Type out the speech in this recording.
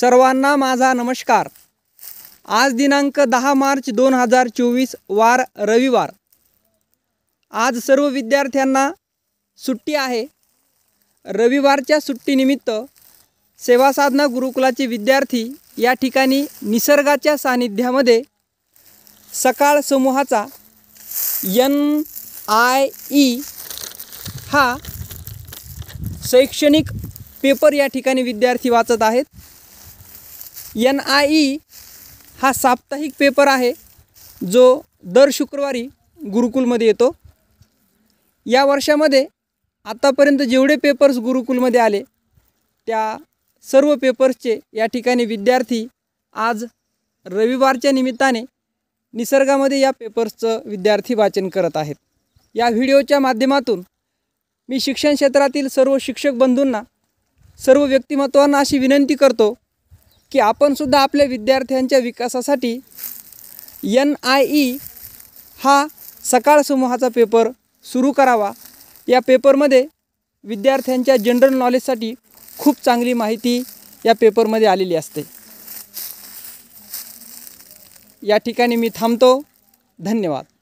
सर्वांना माझा नमस्कार आज दिनांक दहा मार्च दोन हजार चोवीस वार रविवार आज सर्व विद्यार्थ्यांना सुट्टी आहे रविवारच्या सुट्टीनिमित्त सेवासाधना गुरुकुलाचे विद्यार्थी या ठिकाणी निसर्गाच्या सान्निध्यामध्ये सकाळ समूहाचा एन आय ई हा शैक्षणिक पेपर या ठिकाणी विद्यार्थी वाचत आहेत एन आय ई हा साप्ताहिक पेपर आहे जो दर शुक्रवारी गुरुकुलमध्ये येतो या वर्षामध्ये आतापर्यंत जेवढे पेपर्स गुरुकुलमध्ये आले त्या सर्व पेपर्सचे या ठिकाणी विद्यार्थी आज रविवारच्या निमित्ताने निसर्गामध्ये या पेपर्सचं विद्यार्थी वाचन करत आहेत या व्हिडिओच्या माध्यमातून मी शिक्षण क्षेत्रातील सर्व शिक्षक बंधूंना सर्व व्यक्तिमत्वांना अशी विनंती करतो की आपणसुद्धा आपल्या विद्यार्थ्यांच्या विकासासाठी एन आय ई हा सकाळ समूहाचा पेपर सुरू करावा या पेपरमध्ये विद्यार्थ्यांच्या जनरल नॉलेजसाठी खूप चांगली माहिती या पेपरमध्ये आलेली असते या ठिकाणी मी थांबतो धन्यवाद